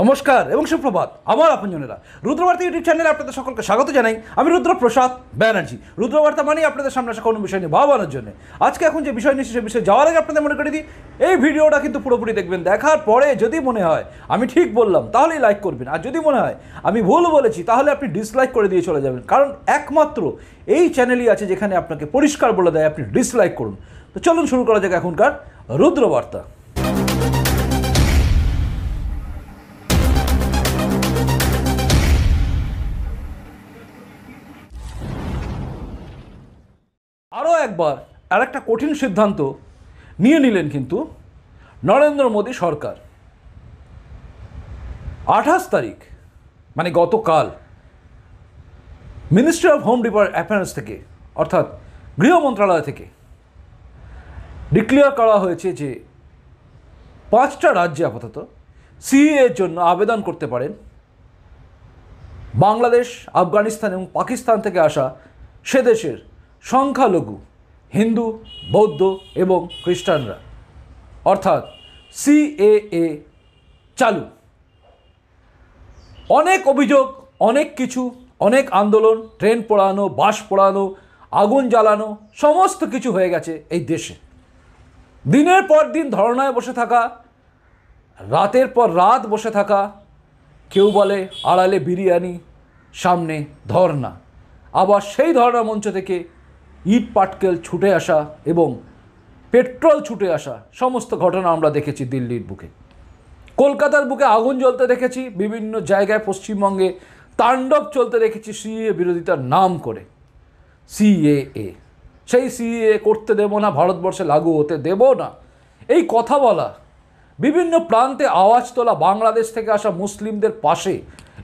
নমস্কার এবং সুপ্রভাত আমার আপনজনেরা রুদ্রবার্তা ইউটিউব চ্যানেলে আপনাদের সকলকে স্বাগত জানাই আমি রুদ্রপ্রসাদ ব্যানার্জি রুদ্রবার্তা মানেই আপনাদের সামনে আসা কোনো বিষয় নিয়ে ভাবানোর জন্য আজকে এখন যে বিষয় নিয়ে সে বিষয়ে যাওয়ার আগে আপনাদের মনে করে দিই এই ভিডিওটা কিন্তু পুরোপুরি দেখবেন দেখার পরে যদি মনে হয় আমি ঠিক বললাম তাহলেই লাইক করবেন আর যদি মনে হয় আমি ভুল বলেছি তাহলে আপনি ডিসলাইক করে দিয়ে চলে যাবেন কারণ একমাত্র এই চ্যানেলই আছে যেখানে আপনাকে পরিষ্কার বলে দেয় আপনি ডিসলাইক করুন তো চলুন শুরু করা যাক এখনকার রুদ্রবার্তা একবার আর একটা কঠিন সিদ্ধান্ত নিয়ে নিলেন কিন্তু নরেন্দ্র মোদী সরকার আঠাশ তারিখ মানে গতকাল মিনিস্ট্রি অফ হোম ডিপার অ্যাফেয়ার্স থেকে অর্থাৎ গৃহ মন্ত্রণালয় থেকে ডিক্লেয়ার করা হয়েছে যে পাঁচটা রাজ্যে আপাতত সিএর e জন্য আবেদন করতে পারেন বাংলাদেশ আফগানিস্তান এবং পাকিস্তান থেকে আসা সে দেশের সংখ্যালঘু হিন্দু বৌদ্ধ এবং খ্রিস্টানরা অর্থাৎ সিএএ চালু অনেক অভিযোগ অনেক কিছু অনেক আন্দোলন ট্রেন পোড়ানো বাস পোড়ানো আগুন জ্বালানো সমস্ত কিছু হয়ে গেছে এই দেশে দিনের পর দিন ধর্ণায় বসে থাকা রাতের পর রাত বসে থাকা কেউ বলে আড়ালে বিরিয়ানি সামনে ধর্না আবার সেই ধর্ণা মঞ্চ থেকে ইট পাটকেল ছুটে আসা এবং পেট্রোল ছুটে আসা সমস্ত ঘটনা আমরা দেখেছি দিল্লির বুকে কলকাতার বুকে আগুন জ্বলতে দেখেছি বিভিন্ন জায়গায় পশ্চিমবঙ্গে তাণ্ডব চলতে দেখেছি সিএ বিরোধিতার নাম করে সিএএ সেই সিএ করতে দেব না ভারতবর্ষে লাগু হতে দেব না এই কথা বলা বিভিন্ন প্রান্তে আওয়াজ তোলা বাংলাদেশ থেকে আসা মুসলিমদের পাশে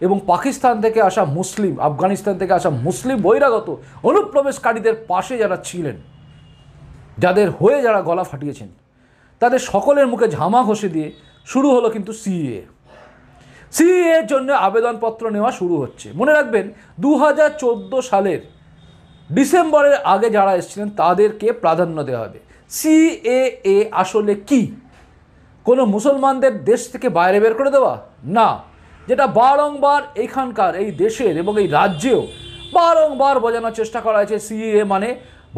এবং পাকিস্তান থেকে আসা মুসলিম আফগানিস্তান থেকে আসা মুসলিম বহিরাগত অনুপ্রবেশকারীদের পাশে যারা ছিলেন যাদের হয়ে যারা গলা ফাটিয়েছেন তাদের সকলের মুখে ঝামা ঘষে দিয়ে শুরু হলো কিন্তু সিএ সিএ এর জন্য আবেদনপত্র নেওয়া শুরু হচ্ছে মনে রাখবেন দু সালের ডিসেম্বরের আগে যারা এসেছিলেন তাদেরকে প্রাধান্য দেওয়া হবে সিএএ আসলে কি কোনো মুসলমানদের দেশ থেকে বাইরে বের করে দেওয়া না যেটা বারংবার এখানকার এই দেশের এবং এই রাজ্যেও বারংবার বোঝানোর চেষ্টা করা হয়েছে সিএ মানে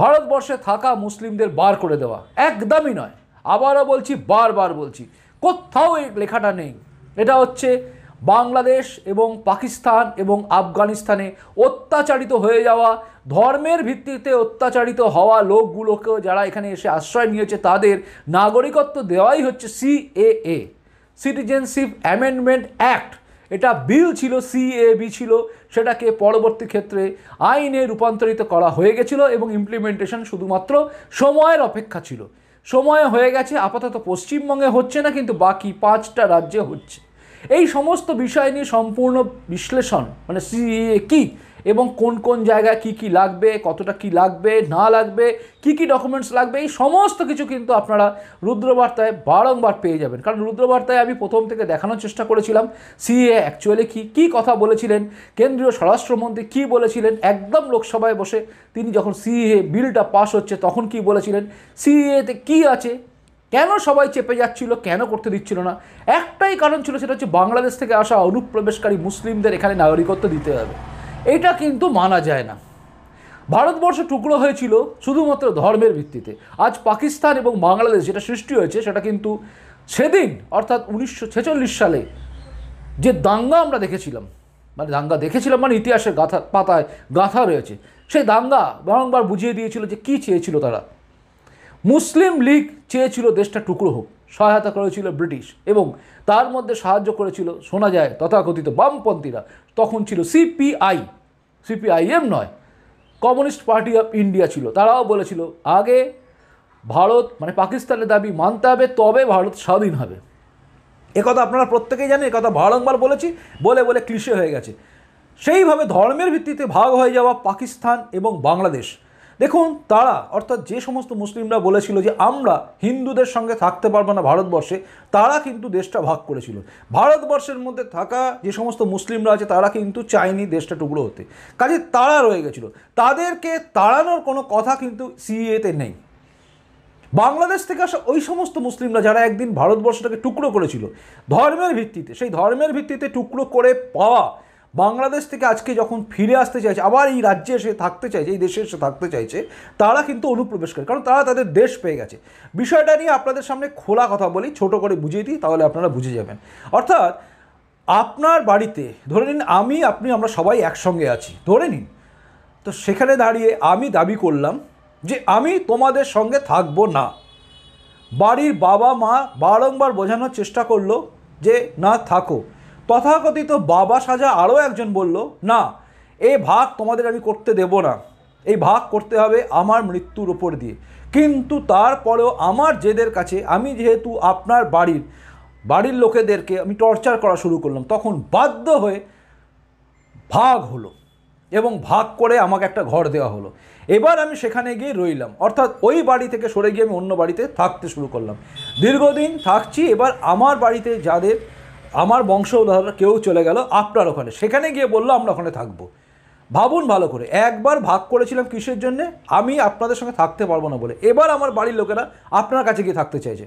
ভারতবর্ষে থাকা মুসলিমদের বার করে দেওয়া একদমই নয় আবারও বলছি বারবার বলছি কোথাও এই লেখাটা নেই এটা হচ্ছে বাংলাদেশ এবং পাকিস্তান এবং আফগানিস্তানে অত্যাচারিত হয়ে যাওয়া ধর্মের ভিত্তিতে অত্যাচারিত হওয়া লোকগুলোকেও যারা এখানে এসে আশ্রয় নিয়েছে তাদের নাগরিকত্ব দেওয়াই হচ্ছে সিএএ সিটিজেনশিপ অ্যামেন্ডমেন্ট অ্যাক্ট এটা বিল ছিল সিএবি ছিল সেটাকে পরবর্তী ক্ষেত্রে আইনে রূপান্তরিত করা হয়ে গেছিল এবং ইমপ্লিমেন্টেশন শুধুমাত্র সময়ের অপেক্ষা ছিল সময় হয়ে গেছে আপাতত পশ্চিমবঙ্গে হচ্ছে না কিন্তু বাকি পাঁচটা রাজ্যে হচ্ছে এই সমস্ত বিষয় নিয়ে সম্পূর্ণ বিশ্লেষণ মানে সিএ কী এবং কোন কোন জায়গায় কি কি লাগবে কতটা কি লাগবে না লাগবে কি কি ডকুমেন্টস লাগবে এই সমস্ত কিছু কিন্তু আপনারা রুদ্রবার্তায় বারংবার পেয়ে যাবেন কারণ রুদ্রবার্তায় আমি প্রথম থেকে দেখানোর চেষ্টা করেছিলাম সিএ অ্যাকচুয়ালি কি কি কথা বলেছিলেন কেন্দ্রীয় স্বরাষ্ট্রমন্ত্রী কি বলেছিলেন একদম লোকসভায় বসে তিনি যখন সিএ বিলটা পাস হচ্ছে তখন কি বলেছিলেন সিএতে কি আছে কেন সবাই চেপে যাচ্ছিল কেন করতে দিচ্ছিল না একটাই কারণ ছিল সেটা হচ্ছে বাংলাদেশ থেকে আসা অনুপ্রবেশকারী মুসলিমদের এখানে নাগরিকত্ব দিতে হবে এটা কিন্তু মানা যায় না ভারতবর্ষ টুকরো হয়েছিল শুধুমাত্র ধর্মের ভিত্তিতে আজ পাকিস্তান এবং বাংলাদেশ যেটা সৃষ্টি হয়েছে সেটা কিন্তু সেদিন অর্থাৎ উনিশশো সালে যে দাঙ্গা আমরা দেখেছিলাম মানে দাঙ্গা দেখেছিলাম মানে ইতিহাসের গাথা পাতায় গাথা রয়েছে সেই দাঙ্গা বারংবার বুঝিয়ে দিয়েছিল যে কি চেয়েছিল তারা মুসলিম লীগ চেয়েছিল দেশটা টুকরো হোক সহায়তা করেছিল ব্রিটিশ এবং তার মধ্যে সাহায্য করেছিল শোনা যায় তথাকথিত বামপন্থীরা তখন ছিল সিপিআই সিপিআইএম নয় কমিউনিস্ট পার্টি অফ ইন্ডিয়া ছিল তারাও বলেছিল আগে ভারত মানে পাকিস্তানের দাবি মানতে হবে তবে ভারত স্বাধীন হবে একথা আপনারা প্রত্যেকেই জানেন একথা বারংবার বলেছি বলে বলে ক্লিশে হয়ে গেছে সেইভাবে ধর্মের ভিত্তিতে ভাগ হয়ে যাওয়া পাকিস্তান এবং বাংলাদেশ দেখুন তারা অর্থাৎ যে সমস্ত মুসলিমরা বলেছিল যে আমরা হিন্দুদের সঙ্গে থাকতে পারবো না ভারতবর্ষে তারা কিন্তু দেশটা ভাগ করেছিল ভারতবর্ষের মধ্যে থাকা যে সমস্ত মুসলিমরা আছে তারা কিন্তু চায়নি দেশটা টুকরো হতে কাজে তারা রয়ে গেছিলো তাদেরকে তাড়ানোর কোনো কথা কিন্তু সিএতে নেই বাংলাদেশ থেকে আসা ওই সমস্ত মুসলিমরা যারা একদিন ভারতবর্ষটাকে টুকরো করেছিল ধর্মের ভিত্তিতে সেই ধর্মের ভিত্তিতে টুকরো করে পাওয়া বাংলাদেশ থেকে আজকে যখন ফিরে আসতে চাইছে আবার এই রাজ্যে এসে থাকতে চাইছে এই দেশে এসে থাকতে চাইছে তারা কিন্তু অনুপ্রবেশ করে কারণ তারা তাদের দেশ পেয়ে গেছে বিষয়টা নিয়ে আপনাদের সামনে খোলা কথা বলি ছোট করে বুঝিয়ে দিই তাহলে আপনারা বুঝে যাবেন অর্থাৎ আপনার বাড়িতে ধরে নিন আমি আপনি আমরা সবাই একসঙ্গে আছি ধরে নিন তো সেখানে দাঁড়িয়ে আমি দাবি করলাম যে আমি তোমাদের সঙ্গে থাকবো না বাড়ির বাবা মা বারংবার বোঝানোর চেষ্টা করলো যে না থাকো তথাকথিত বাবা সাজা আরও একজন বলল না এই ভাগ তোমাদের আমি করতে দেব না এই ভাগ করতে হবে আমার মৃত্যুর ওপর দিয়ে কিন্তু তারপরেও আমার জেদের কাছে আমি যেহেতু আপনার বাড়ির বাড়ির লোকেদেরকে আমি টর্চার করা শুরু করলাম তখন বাধ্য হয়ে ভাগ হলো এবং ভাগ করে আমাকে একটা ঘর দেওয়া হলো এবার আমি সেখানে গিয়ে রইলাম অর্থাৎ ওই বাড়ি থেকে সরে গিয়ে আমি অন্য বাড়িতে থাকতে শুরু করলাম দীর্ঘদিন থাকছি এবার আমার বাড়িতে যাদের আমার বংশধর কেউ চলে গেল আপনার ওখানে সেখানে গিয়ে বললো আমরা ওখানে থাকবো ভাবুন ভালো করে একবার ভাগ করেছিলাম কিসের জন্যে আমি আপনাদের সঙ্গে থাকতে পারবো না বলে এবার আমার বাড়ির লোকেরা আপনার কাছে গিয়ে থাকতে চাইছে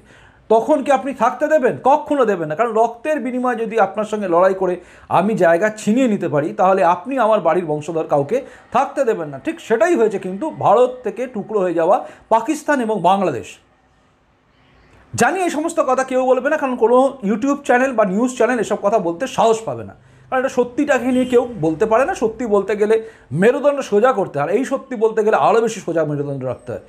তখন কি আপনি থাকতে দেবেন কখনও দেবেন না কারণ রক্তের বিনিময়ে যদি আপনার সঙ্গে লড়াই করে আমি জায়গা ছিনিয়ে নিতে পারি তাহলে আপনি আমার বাড়ির বংশধর কাউকে থাকতে দেবেন না ঠিক সেটাই হয়েছে কিন্তু ভারত থেকে টুকরো হয়ে যাওয়া পাকিস্তান এবং বাংলাদেশ জানি এই সমস্ত কথা কেউ বলবে না কারণ কোনো ইউটিউব চ্যানেল বা নিউজ চ্যানেল এসব কথা বলতে সাহস পাবে না কারণ এটা সত্যিটাকে নিয়ে কেউ বলতে পারে না সত্যি বলতে গেলে মেরুদণ্ড সোজা করতে হয় এই সত্যি বলতে গেলে আরও বেশি সোজা মেরুদণ্ড রাখতে হয়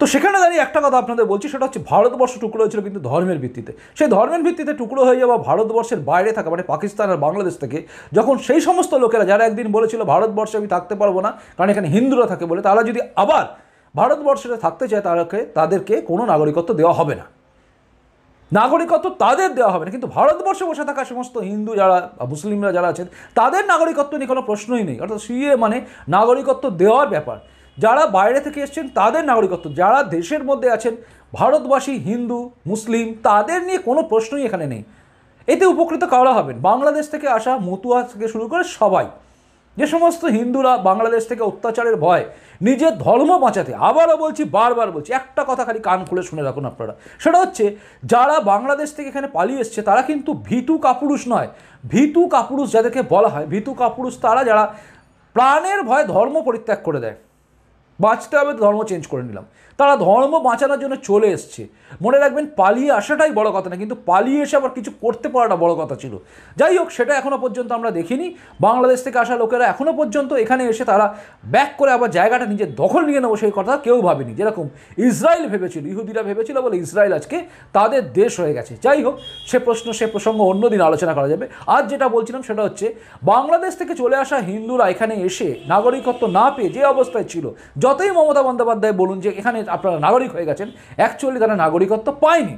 তো সেখানে দাঁড়িয়ে একটা কথা আপনাদের বলছি সেটা হচ্ছে ভারতবর্ষ টুকরো হয়েছিল কিন্তু ধর্মের ভিত্তিতে সেই ধর্মের ভিত্তিতে টুকরো হয়ে যাওয়া ভারতবর্ষের বাইরে থাকা মানে পাকিস্তান আর বাংলাদেশ থেকে যখন সেই সমস্ত লোকেরা যারা একদিন বলেছিল ভারতবর্ষে আমি থাকতে পারবো না কারণ এখানে হিন্দুরা থাকে বলে তারা যদি আবার ভারতবর্ষে থাকতে চায় তারাকে তাদেরকে কোনো নাগরিকত্ব দেওয়া হবে না নাগরিকত্ব তাদের দেওয়া হবে না কিন্তু ভারতবর্ষে বসে থাকা সমস্ত হিন্দু যারা মুসলিমরা যারা আছেন তাদের নাগরিকত্ব নিয়ে কোনো প্রশ্নই নেই অর্থাৎ সিএ মানে নাগরিকত্ব দেওয়ার ব্যাপার যারা বাইরে থেকে এসছেন তাদের নাগরিকত্ব যারা দেশের মধ্যে আছেন ভারতবাসী হিন্দু মুসলিম তাদের নিয়ে কোনো প্রশ্নই এখানে নেই এতে উপকৃত কারা হবেন বাংলাদেশ থেকে আসা মতুয়া থেকে শুরু করে সবাই যে সমস্ত হিন্দুরা বাংলাদেশ থেকে অত্যাচারের ভয় নিজের ধর্ম বাঁচাতে আবারও বলছি বারবার বলছি একটা কথা খালি কান খুলে শুনে রাখুন আপনারা সেটা হচ্ছে যারা বাংলাদেশ থেকে এখানে পালিয়ে এসছে তারা কিন্তু ভীতু কাপুরুষ নয় ভীতু কাপুরুষ যাদেরকে বলা হয় ভীতু কাপুরুষ তারা যারা প্রাণের ভয়ে ধর্ম পরিত্যাগ করে দেয় বাঁচতে হবে ধর্ম চেঞ্জ করে নিলাম তারা ধর্ম বাঁচানোর জন্য চলে এসছে মনে রাখবেন পালিয়ে আসাটাই বড় কথা না কিন্তু পালিয়ে এসে আবার কিছু করতে পারাটা বড় কথা ছিল যাই হোক সেটা এখনও পর্যন্ত আমরা দেখিনি বাংলাদেশ থেকে আসা লোকেরা এখনও পর্যন্ত এখানে এসে তারা ব্যাক করে আবার জায়গাটা নিজের দখল নিয়ে নেবো সেই কথা কেউ ভাবেনি যেরকম ইসরায়েল ভেবেছিল ইহুদিরা ভেবেছিল বলে ইসরায়েল আজকে তাদের দেশ হয়ে গেছে যাই হোক সে প্রশ্ন সে প্রসঙ্গ অন্যদিন আলোচনা করা যাবে আজ যেটা বলছিলাম সেটা হচ্ছে বাংলাদেশ থেকে চলে আসা হিন্দুরা এখানে এসে নাগরিকত্ব না পেয়ে যে অবস্থায় ছিল যতই মমতা বন্দ্যোপাধ্যায় বলুন যে এখানে আপনারা নাগরিক হয়ে গেছেন অ্যাকচুয়ালি তারা নাগরিকত্ব পায়নি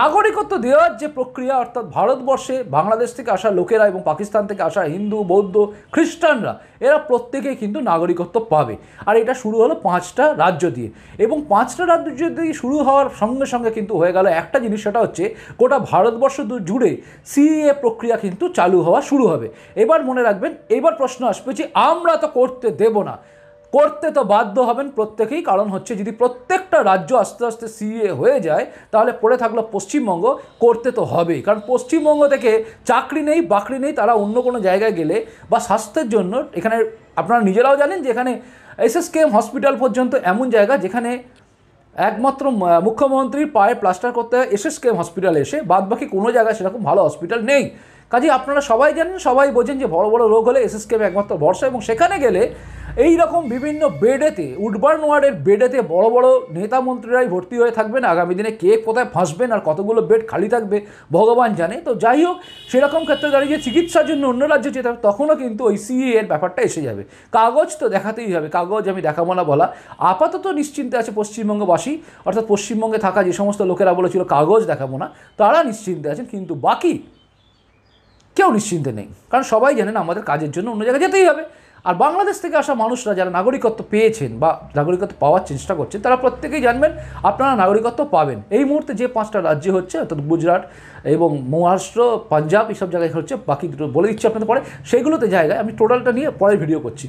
নাগরিকত্ব দেওয়ার যে প্রক্রিয়া অর্থাৎ ভারতবর্ষে বাংলাদেশ থেকে আসা লোকেরা এবং পাকিস্তান থেকে আসা হিন্দু বৌদ্ধ খ্রিস্টানরা এরা প্রত্যেকেই কিন্তু নাগরিকত্ব পাবে আর এটা শুরু হলো পাঁচটা রাজ্য দিয়ে এবং পাঁচটা রাজ্য দিয়ে শুরু হওয়ার সঙ্গে সঙ্গে কিন্তু হয়ে গেল একটা জিনিস সেটা হচ্ছে গোটা ভারতবর্ষ জুড়ে সিএ প্রক্রিয়া কিন্তু চালু হওয়া শুরু হবে এবার মনে রাখবেন এবার প্রশ্ন আসবে যে আমরা তো করতে দেব না করতে তো বাধ্য হবেন প্রত্যেকেই কারণ হচ্ছে যদি প্রত্যেকটা রাজ্য আস্তে আস্তে সিএ হয়ে যায় তাহলে পড়ে থাকলো পশ্চিমবঙ্গ করতে তো হবেই কারণ পশ্চিমবঙ্গ থেকে চাকরি নেই বাকরি নেই তারা অন্য কোনো জায়গায় গেলে বা স্বাস্থ্যের জন্য এখানে আপনারা নিজেরাও জানেন যে এখানে এসএসকেএম হসপিটাল পর্যন্ত এমন জায়গা যেখানে একমাত্র মুখ্যমন্ত্রীর পায়ে প্লাস্টার করতে হয় এসএসকেএম হসপিটালে এসে বাদবাকি কোনো জায়গায় সেরকম ভালো হসপিটাল নেই কাজে আপনারা সবাই জানেন সবাই বোঝেন যে বড় বড় রোগ হলে এসএসকেএম একমাত্র ভরসা এবং সেখানে গেলে এই রকম বিভিন্ন বেডেতে উডবার্ন ওয়ার্ডের বেডেতে বড় বড় নেতা মন্ত্রীরাই ভর্তি হয়ে থাকবেন আগামী দিনে কে কোথায় ফাঁসবেন আর কতগুলো বেড খালি থাকবে ভগবান জানে তো যাই হোক সেরকম ক্ষেত্রে দাঁড়িয়ে চিকিৎসার জন্য অন্য রাজ্যে যেতে হবে তখনও কিন্তু ওই সিএ এর ব্যাপারটা এসে যাবে কাগজ তো দেখাতেই হবে কাগজ আমি দেখাবো না বলা আপাতত নিশ্চিন্তে আছে পশ্চিমবঙ্গবাসী অর্থাৎ পশ্চিমবঙ্গে থাকা যে সমস্ত লোকেরা বলেছিল কাগজ দেখাবো না তারা নিশ্চিন্তে আছেন কিন্তু বাকি কেউ নিশ্চিন্তে নেই কারণ সবাই জানেন আমাদের কাজের জন্য অন্য জায়গায় যেতেই হবে আর বাংলাদেশ থেকে আসা মানুষরা যারা নাগরিকত্ব পেয়েছেন বা নাগরিকত্ব পাওয়ার চেষ্টা করছেন তারা প্রত্যেকেই জানবেন আপনারা নাগরিকত্ব পাবেন এই মুহূর্তে যে পাঁচটা রাজ্য হচ্ছে অর্থাৎ গুজরাট এবং মহারাষ্ট্র পাঞ্জাব এইসব জায়গায় হচ্ছে বাকি দুটো বলে দিচ্ছি আপনাদের পরে সেইগুলোতে জায়গায় আমি টোটালটা নিয়ে পরে ভিডিও করছি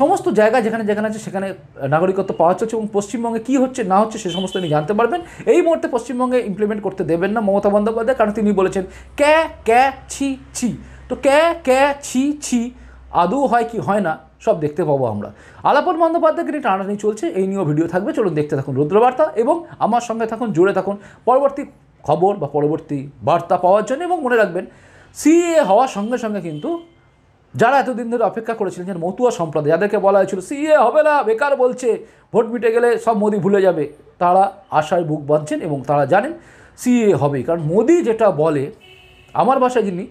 সমস্ত জায়গা যেখানে যেখানে আছে সেখানে নাগরিকত্ব পাওয়া যাচ্ছে এবং পশ্চিমবঙ্গে কী হচ্ছে না হচ্ছে সে সমস্ত তিনি জানতে পারবেন এই মুহূর্তে পশ্চিমবঙ্গে ইমপ্লিমেন্ট করতে দেবেন না মমতা বন্দ্যোপাধ্যায় কারণ তিনি বলেছেন ক্যা ক্যা ছি ছি তো ক্যা ক্যা ছি ছি আদৌ হয় কি হয় না সব দেখতে পাবো আমরা আলাপন বন্দ্যোপাধ্যায়কে নিয়ে টানাটানি চলছে এই নিয়েও ভিডিও থাকবে চলুন দেখতে থাকুন রুদ্রবার্তা এবং আমার সঙ্গে থাকুন জুড়ে থাকুন পরবর্তী খবর বা পরবর্তী বার্তা পাওয়ার জন্য এবং মনে রাখবেন সিএ হওয়ার সঙ্গে সঙ্গে কিন্তু যারা এতদিন ধরে অপেক্ষা করেছিলেন যেন মতুয়া সম্প্রদায় যাদেরকে বলা হয়েছিল সিএ হবে না বেকার বলছে ভোট মিটে গেলে সব মোদি ভুলে যাবে তারা আশায় বুক বাঁধছেন এবং তারা জানেন সিএ হবে কারণ মোদি যেটা বলে আমার ভাষায় যিনি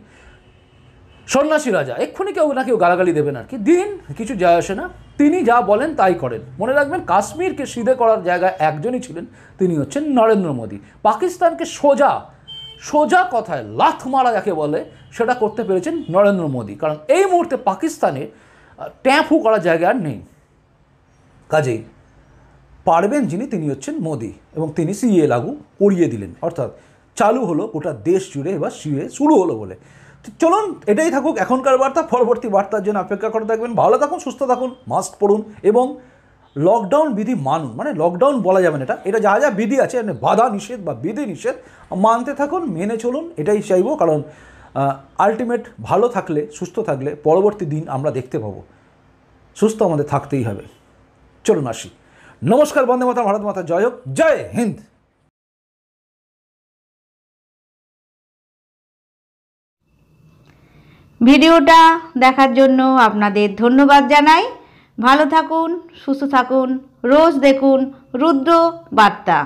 সন্ন্যাসী রাজা এক্ষুনি কেউ না কেউ গালাগালি দেবেন আর কি দিন কিছু যায় আসে না তিনি যা বলেন তাই করেন মনে রাখবেন কাশ্মীরকে সিধে করার জায়গায় একজনই ছিলেন তিনি হচ্ছেন নরেন্দ্র মোদী পাকিস্তানকে সোজা সোজা কথায় লাথ মারা যাকে বলে সেটা করতে পেরেছেন নরেন্দ্র মোদী কারণ এই মুহূর্তে পাকিস্তানে ট্যাঁফু করার জায়গা আর নেই কাজেই পারবেন যিনি তিনি হচ্ছেন মোদী এবং তিনি সিএ লাগু করিয়ে দিলেন অর্থাৎ চালু হলো গোটা দেশ জুড়ে এবার সিএ শুরু হলো বলে চলুন এটাই থাকুক এখনকার বার্তা পরবর্তী বার্তার জন্য অপেক্ষা করে থাকবেন ভালো থাকুন সুস্থ থাকুন মাস্ক পরুন এবং লকডাউন বিধি মানুন মানে লকডাউন বলা যাবে না এটা এটা যা যা বিধি আছে মানে বাধা নিষেধ বা বিধি নিষেধ মানতে থাকুন মেনে চলুন এটাই চাইবো কারণ আলটিমেট ভালো থাকলে সুস্থ থাকলে পরবর্তী দিন আমরা দেখতে পাবো সুস্থ আমাদের থাকতেই হবে চলুন আসি নমস্কার বন্দে মাতা ভারত মাতা জয় হোক জয় হিন্দ ভিডিওটা দেখার জন্য আপনাদের ধন্যবাদ জানাই ভালো থাকুন সুস্থ থাকুন রোজ দেখুন রুদ্র বার্তা